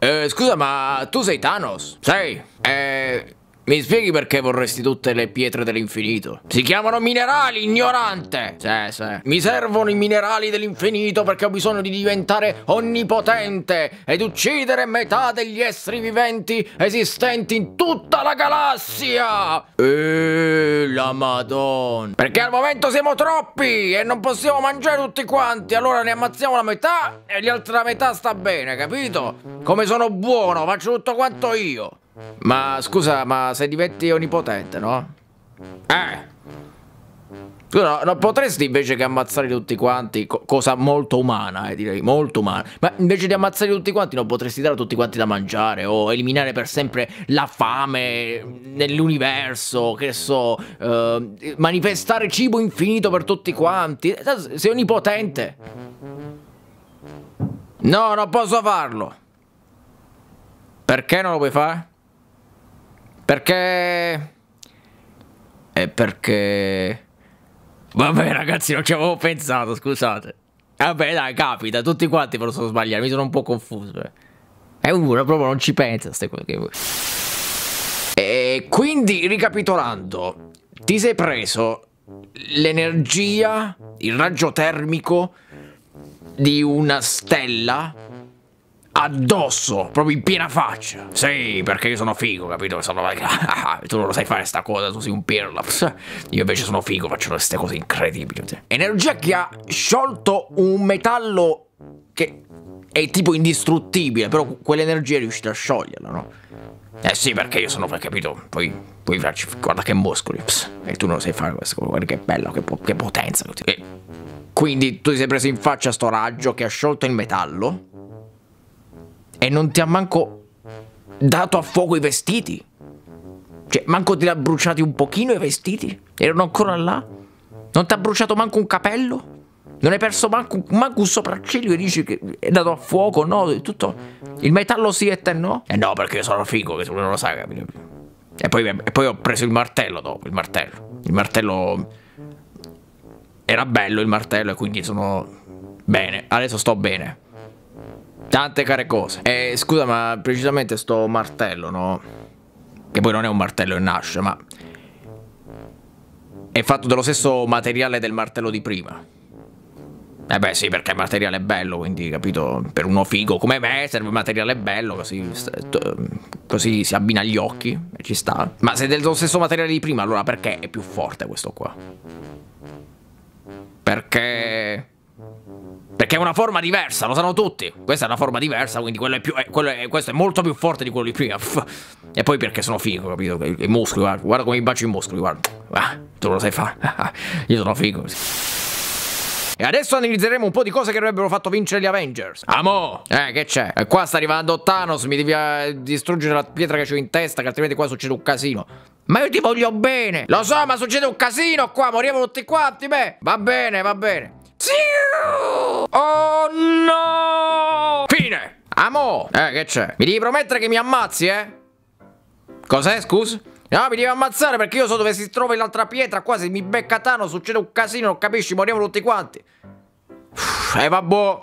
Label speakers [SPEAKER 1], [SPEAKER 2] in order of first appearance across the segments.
[SPEAKER 1] Eh, scusa, ma tu sei Thanos? Sì. Eh, mi spieghi perché vorresti tutte le pietre dell'infinito? Si chiamano minerali, ignorante! Sì, sì. Mi servono i minerali dell'infinito perché ho bisogno di diventare onnipotente ed uccidere metà degli esseri viventi esistenti in tutta la galassia! E la madonna! Perché al momento siamo troppi e non possiamo mangiare tutti quanti, allora ne ammazziamo la metà e l'altra metà sta bene, capito? Come sono buono, faccio tutto quanto io! Ma scusa, ma se diventi onnipotente, no? Eh! No, non potresti invece che ammazzare tutti quanti, co cosa molto umana, eh, direi, molto umana, ma invece di ammazzare tutti quanti non potresti dare a tutti quanti da mangiare o eliminare per sempre la fame nell'universo, che so, eh, manifestare cibo infinito per tutti quanti, eh, sei onnipotente. No, non posso farlo. Perché non lo puoi fare? Perché... E eh, perché... Vabbè ragazzi, non ci avevo pensato, scusate. Vabbè dai, capita, tutti quanti possono sbagliare, mi sono un po' confuso. Eh. È uno proprio non ci pensa, queste cose che vuoi. E quindi, ricapitolando, ti sei preso l'energia, il raggio termico di una stella addosso, proprio in piena faccia. Sì, perché io sono figo, capito? Sono... Ah, tu non lo sai fare sta cosa, tu sei un pirla. Io invece sono figo, faccio queste cose incredibili. Energia che ha sciolto un metallo che è tipo indistruttibile, però quell'energia è riuscita a scioglierla, no? Eh sì, perché io sono, capito, poi, poi guarda che muscoli, Pss, e tu non lo sai fare questo, guarda che bello, che, che potenza. E quindi tu ti sei preso in faccia sto raggio che ha sciolto il metallo, e non ti ha manco dato a fuoco i vestiti. Cioè, manco ti ha bruciati un pochino i vestiti? Erano ancora là? Non ti ha bruciato manco un capello? Non hai perso manco, manco, un sopracciglio e dici che è dato a fuoco, no? Tutto. Il metallo sì e te no? Eh no, perché io sono figo, che non lo sa, capito? E poi, e poi ho preso il martello dopo, il martello. Il martello... Era bello il martello e quindi sono... Bene, adesso sto bene. Tante care cose. E scusa, ma precisamente sto martello, no? Che poi non è un martello, e nasce, ma... È fatto dello stesso materiale del martello di prima. Eh beh sì, perché il materiale è bello, quindi capito, per uno figo come me serve materiale bello, così, così si abbina agli occhi e ci sta. Ma se è dello stesso materiale di prima, allora perché è più forte questo qua? Perché... Perché è una forma diversa, lo sanno tutti. Questa è una forma diversa, quindi quello è più, eh, quello è, questo è molto più forte di quello di prima. E poi perché sono figo, capito? I muscoli, guarda, guarda come mi bacio i muscoli, guarda. Ah, tu lo sai fare. Io sono figo. E adesso analizzeremo un po' di cose che avrebbero fatto vincere gli Avengers. Amo! Eh, che c'è? E eh, qua sta arrivando Thanos, mi devi eh, distruggere la pietra che ho in testa, che altrimenti qua succede un casino. Ma io ti voglio bene! Lo so, ma succede un casino qua, moriamo tutti quanti, beh! Va bene, va bene. Oh no! Fine! Amo! Eh, che c'è? Mi devi promettere che mi ammazzi, eh? Cos'è, scusa? No, mi devi ammazzare perché io so dove si trova l'altra pietra Qua se mi becca Tano succede un casino, non capisci? Moriamo tutti quanti E eh, vabbò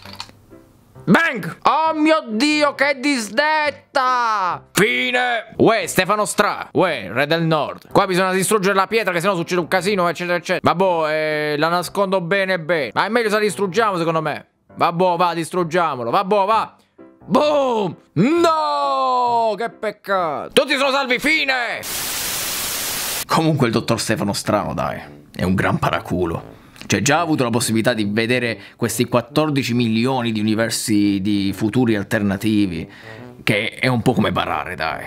[SPEAKER 1] Bang! Oh mio Dio, che disdetta! Fine! Uè, Stefano Stra. Uè, re del nord. Qua bisogna distruggere la pietra, che sennò succede un casino, eccetera, eccetera. Vabbè, boh, eh, la nascondo bene bene. Ma è meglio se la distruggiamo, secondo me. Vabbò, boh, va, distruggiamolo. Vabbè, boh, va. Boom! No! Che peccato! Tutti sono salvi, fine! Comunque il dottor Stefano Strano, dai. È un gran paraculo. Cioè, già ha avuto la possibilità di vedere questi 14 milioni di universi di futuri alternativi, che è un po' come barare, dai.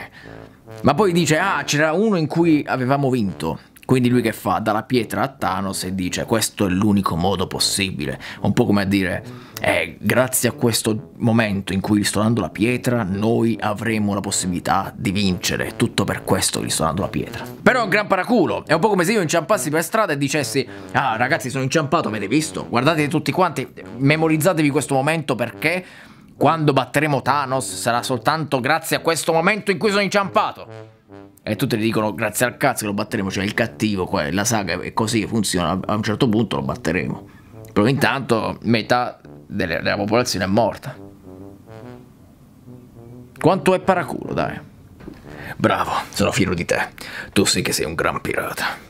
[SPEAKER 1] Ma poi dice, ah, c'era uno in cui avevamo vinto. Quindi lui che fa? Dà la pietra a Thanos e dice, questo è l'unico modo possibile. Un po' come a dire e eh, grazie a questo momento in cui ristorando la pietra noi avremo la possibilità di vincere, tutto per questo ristorando la pietra. Però è un gran paraculo, è un po' come se io inciampassi per strada e dicessi ah ragazzi sono inciampato, avete visto? Guardate tutti quanti, memorizzatevi questo momento perché quando batteremo Thanos sarà soltanto grazie a questo momento in cui sono inciampato. E tutti gli dicono grazie al cazzo che lo batteremo, cioè il cattivo, la saga è così, funziona, a un certo punto lo batteremo. Però intanto metà della, della popolazione è morta. Quanto è paraculo, dai. Bravo, sono fiero di te. Tu sì che sei un gran pirata.